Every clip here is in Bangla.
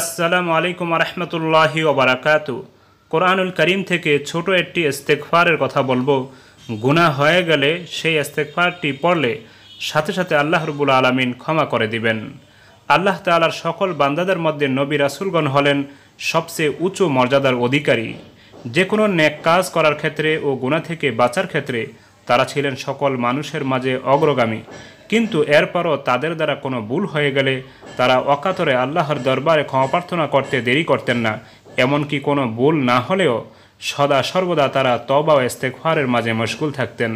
আসসালামু আলাইকুম রহমতুল্লাহি ওবরাকাতু কোরআনুল করিম থেকে ছোট একটি ইস্তেকফারের কথা বলবো গুণা হয়ে গেলে সেই ইস্তেকফারটি পড়লে সাথে সাথে আল্লাহ রবুল আলমিন ক্ষমা করে দিবেন আল্লাহ তালার সকল বান্দাদের মধ্যে নবী রাসুলগণ হলেন সবচেয়ে উঁচু মর্যাদার অধিকারী যে কোনো ন্যাক কাজ করার ক্ষেত্রে ও গুণা থেকে বাঁচার ক্ষেত্রে তারা ছিলেন সকল মানুষের মাঝে অগ্রগামী কিন্তু এরপরও তাদের দ্বারা কোনো ভুল হয়ে গেলে তারা অকাতরে আল্লাহর দরবারে ক্ষমা প্রার্থনা করতে দেরি করতেন না এমনকি কোনো ভুল না হলেও সদা সর্বদা তারা তবা ও ইস্তেকফারের মাঝে মশগুল থাকতেন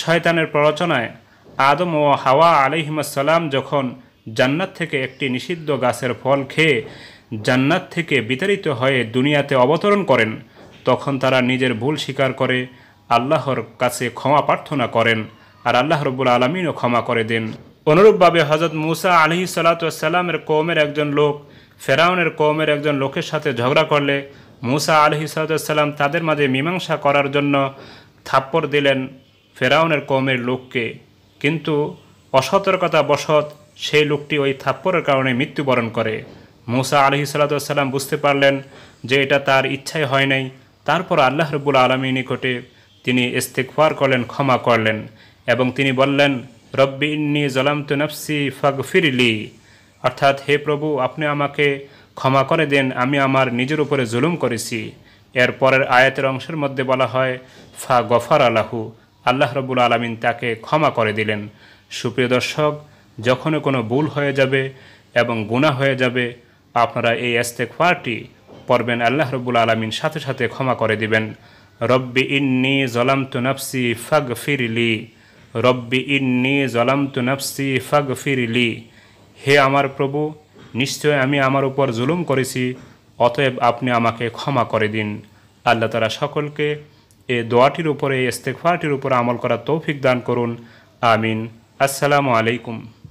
শয়তানের প্ররোচনায় আদম ও হাওয়া আলিহিমাসাল্লাম যখন জান্নাত থেকে একটি নিষিদ্ধ গাছের ফল খেয়ে জান্নাত থেকে বিতাড়িত হয়ে দুনিয়াতে অবতরণ করেন তখন তারা নিজের ভুল স্বীকার করে আল্লাহর কাছে ক্ষমা প্রার্থনা করেন আর আল্লাহ রব্বুল আলমিনও ক্ষমা করে দেন অনুরূপভাবে হজরত মুসা আলহি সালাতামের কৌমের একজন লোক ফেরাউনের কৌমের একজন লোকের সাথে ঝগড়া করলে মুসা আলহি সালাতাম তাদের মাঝে মীমাংসা করার জন্য থাপ্পর দিলেন ফেরাউনের কৌমের লোককে কিন্তু অসতর্কতা বশত সেই লোকটি ওই থাপ্পরের কারণে মৃত্যুবরণ করে মুসা আলহি সালাতাম বুঝতে পারলেন যে এটা তার ইচ্ছাই হয় নাই তারপর আল্লাহ রবুল আলমী নিকটে তিনি ইস্তেকফার করলেন ক্ষমা করলেন এবং তিনি বললেন রব্বি ইন্নি জলামতু নফসি ফগ ফিরলি অর্থাৎ হে প্রভু আপনি আমাকে ক্ষমা করে দেন আমি আমার নিজের উপরে জুলুম করেছি এর পরের আয়াতের অংশের মধ্যে বলা হয় ফা গফার আলাহু আল্লাহ রবুল আলমিন তাকে ক্ষমা করে দিলেন সুপ্রিয় দর্শক যখনই কোনো ভুল হয়ে যাবে এবং গুণা হয়ে যাবে আপনারা এই খোয়ারটি পড়বেন আল্লাহ রবুল আলমিন সাথে সাথে ক্ষমা করে দিবেন রব্বি ইন্নি তু নফসি ফগ ফিরলি রব্বি ইন্নি জলামতু নফসি ফাগ ফিরিলি হে আমার প্রভু নিশ্চয় আমি আমার উপর জুলুম করেছি অতএব আপনি আমাকে ক্ষমা করে দিন আল্লাহ তারা সকলকে এ দোয়াটির উপরে এই ইস্তেকফারটির উপর আমল করার তৌফিক দান করুন আমিন আসসালামু আলাইকুম